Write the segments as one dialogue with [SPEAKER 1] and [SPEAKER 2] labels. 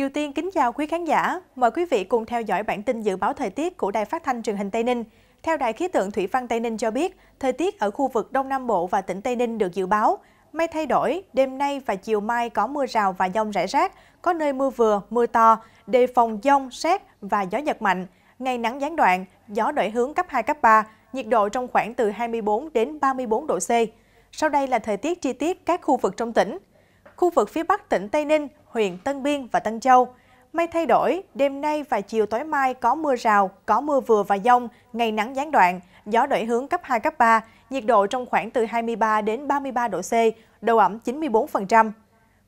[SPEAKER 1] Kiều Tiên kính chào quý khán giả. Mời quý vị cùng theo dõi bản tin dự báo thời tiết của Đài Phát thanh truyền hình Tây Ninh. Theo Đài khí tượng Thủy văn Tây Ninh cho biết, thời tiết ở khu vực Đông Nam Bộ và tỉnh Tây Ninh được dự báo. Mây thay đổi, đêm nay và chiều mai có mưa rào và dông rải rác, có nơi mưa vừa, mưa to, đề phòng dông, xét và gió giật mạnh. Ngày nắng gián đoạn, gió đổi hướng cấp 2, cấp 3, nhiệt độ trong khoảng từ 24 đến 34 độ C. Sau đây là thời tiết chi tiết các khu vực trong tỉnh. Khu vực phía Bắc tỉnh Tây Ninh huyện Tân Biên và Tân Châu. Mây thay đổi, đêm nay và chiều tối mai có mưa rào, có mưa vừa và dông, ngày nắng gián đoạn, gió đổi hướng cấp 2, cấp 3, nhiệt độ trong khoảng từ 23 đến 33 độ C, độ ẩm 94%.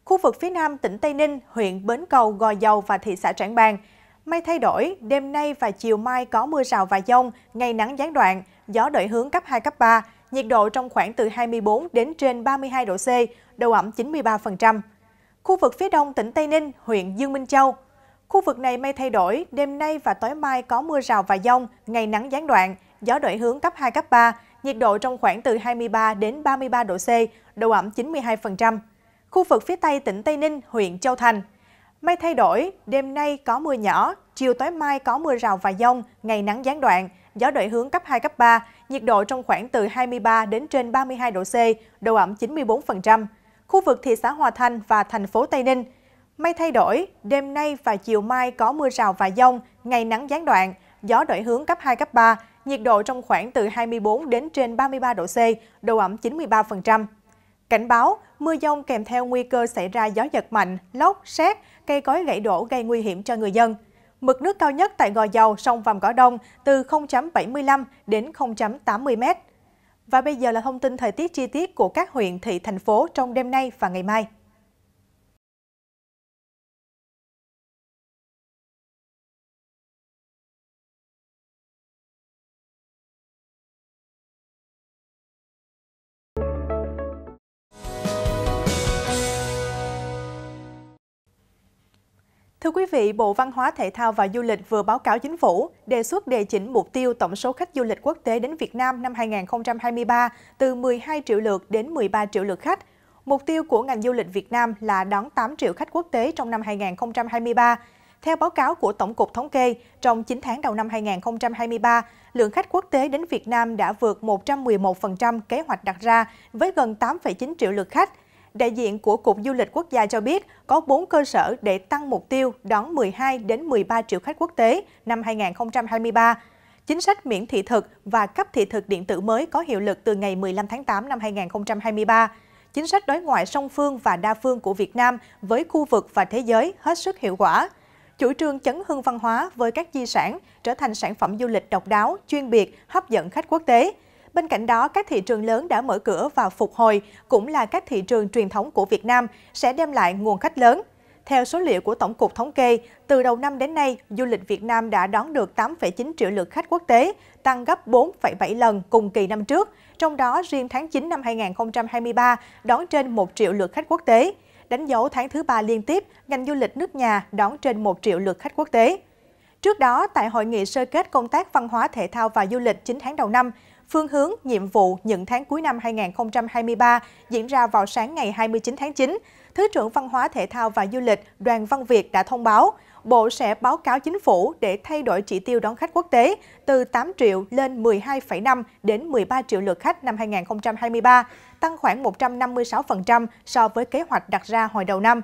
[SPEAKER 1] Khu vực phía nam tỉnh Tây Ninh, huyện Bến Cầu, Gò Dầu và thị xã Trảng Bàng, Mây thay đổi, đêm nay và chiều mai có mưa rào và dông, ngày nắng gián đoạn, gió đổi hướng cấp 2, cấp 3, nhiệt độ trong khoảng từ 24 đến trên 32 độ C, độ ẩm 93%. Khu vực phía đông tỉnh Tây Ninh, huyện Dương Minh Châu. Khu vực này mây thay đổi, đêm nay và tối mai có mưa rào và dông, ngày nắng gián đoạn, gió đổi hướng cấp 2, cấp 3, nhiệt độ trong khoảng từ 23 đến 33 độ C, độ ẩm 92%. Khu vực phía tây tỉnh Tây Ninh, huyện Châu Thành. Mây thay đổi, đêm nay có mưa nhỏ, chiều tối mai có mưa rào và dông, ngày nắng gián đoạn, gió đổi hướng cấp 2, cấp 3, nhiệt độ trong khoảng từ 23 đến trên 32 độ C, độ ẩm 94% khu vực thị xã Hòa Thành và thành phố Tây Ninh. Mây thay đổi, đêm nay và chiều mai có mưa rào và dông, ngày nắng gián đoạn, gió đổi hướng cấp 2, cấp 3, nhiệt độ trong khoảng từ 24 đến trên 33 độ C, độ ẩm 93%. Cảnh báo, mưa dông kèm theo nguy cơ xảy ra gió giật mạnh, lốc, xét, cây cối gãy đổ gây nguy hiểm cho người dân. Mực nước cao nhất tại Gò Dầu, sông Vàm Cỏ Đông từ 0.75 đến 0.80 mét. Và bây giờ là thông tin thời tiết chi tiết của các huyện, thị, thành phố trong đêm nay và ngày mai. Thưa quý vị, Bộ Văn hóa Thể thao và Du lịch vừa báo cáo chính phủ đề xuất đề chỉnh mục tiêu tổng số khách du lịch quốc tế đến Việt Nam năm 2023 từ 12 triệu lượt đến 13 triệu lượt khách. Mục tiêu của ngành du lịch Việt Nam là đón 8 triệu khách quốc tế trong năm 2023. Theo báo cáo của Tổng cục Thống kê, trong 9 tháng đầu năm 2023, lượng khách quốc tế đến Việt Nam đã vượt 111% kế hoạch đặt ra với gần 8,9 triệu lượt khách, đại diện của Cục Du lịch Quốc gia cho biết có 4 cơ sở để tăng mục tiêu đón 12 đến 13 triệu khách quốc tế năm 2023. Chính sách miễn thị thực và cấp thị thực điện tử mới có hiệu lực từ ngày 15 tháng 8 năm 2023. Chính sách đối ngoại song phương và đa phương của Việt Nam với khu vực và thế giới hết sức hiệu quả. Chủ trương chấn hương văn hóa với các di sản trở thành sản phẩm du lịch độc đáo, chuyên biệt, hấp dẫn khách quốc tế – Bên cạnh đó, các thị trường lớn đã mở cửa và phục hồi cũng là các thị trường truyền thống của Việt Nam sẽ đem lại nguồn khách lớn. Theo số liệu của Tổng cục Thống kê, từ đầu năm đến nay, du lịch Việt Nam đã đón được 8,9 triệu lượt khách quốc tế, tăng gấp 4,7 lần cùng kỳ năm trước. Trong đó, riêng tháng 9 năm 2023 đón trên 1 triệu lượt khách quốc tế. Đánh dấu tháng thứ ba liên tiếp, ngành du lịch nước nhà đón trên 1 triệu lượt khách quốc tế. Trước đó, tại hội nghị sơ kết công tác văn hóa thể thao và du lịch 9 tháng đầu năm, phương hướng, nhiệm vụ những tháng cuối năm 2023 diễn ra vào sáng ngày 29 tháng 9, Thứ trưởng Văn hóa Thể thao và Du lịch Đoàn Văn Việt đã thông báo, Bộ sẽ báo cáo chính phủ để thay đổi chỉ tiêu đón khách quốc tế từ 8 triệu lên 12,5 đến 13 triệu lượt khách năm 2023, tăng khoảng 156% so với kế hoạch đặt ra hồi đầu năm.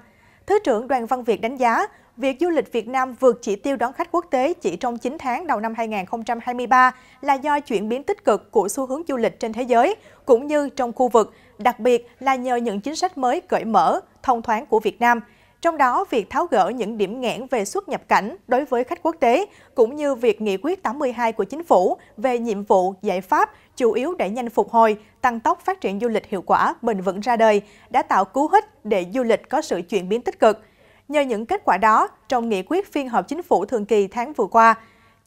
[SPEAKER 1] Thứ trưởng Đoàn Văn Việt đánh giá, việc du lịch Việt Nam vượt chỉ tiêu đón khách quốc tế chỉ trong 9 tháng đầu năm 2023 là do chuyển biến tích cực của xu hướng du lịch trên thế giới, cũng như trong khu vực, đặc biệt là nhờ những chính sách mới cởi mở, thông thoáng của Việt Nam – trong đó việc tháo gỡ những điểm nghẽn về xuất nhập cảnh đối với khách quốc tế, cũng như việc nghị quyết 82 của chính phủ về nhiệm vụ, giải pháp, chủ yếu để nhanh phục hồi, tăng tốc phát triển du lịch hiệu quả, bền vững ra đời, đã tạo cú hích để du lịch có sự chuyển biến tích cực. Nhờ những kết quả đó, trong nghị quyết phiên họp chính phủ thường kỳ tháng vừa qua,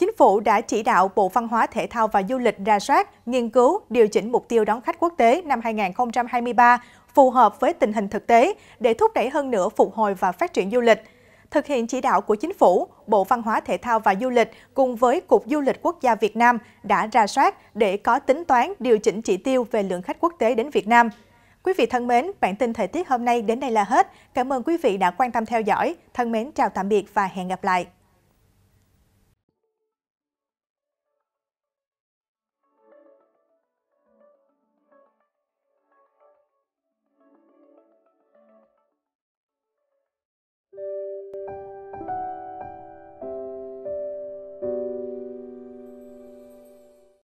[SPEAKER 1] Chính phủ đã chỉ đạo Bộ Văn hóa Thể thao và Du lịch ra soát, nghiên cứu, điều chỉnh mục tiêu đón khách quốc tế năm 2023 phù hợp với tình hình thực tế để thúc đẩy hơn nữa phục hồi và phát triển du lịch. Thực hiện chỉ đạo của Chính phủ, Bộ Văn hóa Thể thao và Du lịch cùng với Cục Du lịch Quốc gia Việt Nam đã ra soát để có tính toán điều chỉnh chỉ tiêu về lượng khách quốc tế đến Việt Nam. Quý vị thân mến, bản tin thời tiết hôm nay đến đây là hết. Cảm ơn quý vị đã quan tâm theo dõi. Thân mến chào tạm biệt và hẹn gặp lại.